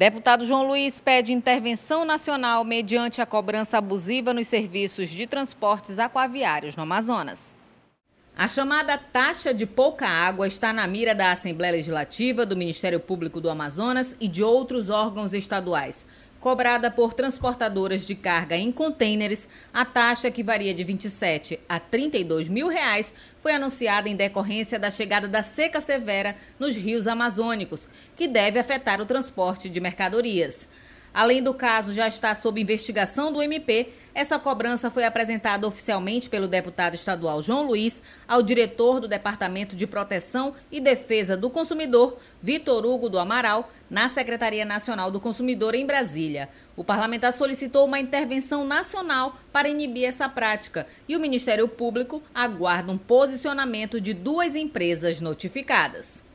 Deputado João Luiz pede intervenção nacional mediante a cobrança abusiva nos serviços de transportes aquaviários no Amazonas. A chamada taxa de pouca água está na mira da Assembleia Legislativa, do Ministério Público do Amazonas e de outros órgãos estaduais cobrada por transportadoras de carga em contêineres, a taxa que varia de 27 a 32 mil reais foi anunciada em decorrência da chegada da seca severa nos rios amazônicos, que deve afetar o transporte de mercadorias. Além do caso já estar sob investigação do MP, essa cobrança foi apresentada oficialmente pelo deputado estadual João Luiz ao diretor do Departamento de Proteção e Defesa do Consumidor, Vitor Hugo do Amaral, na Secretaria Nacional do Consumidor em Brasília. O parlamentar solicitou uma intervenção nacional para inibir essa prática e o Ministério Público aguarda um posicionamento de duas empresas notificadas.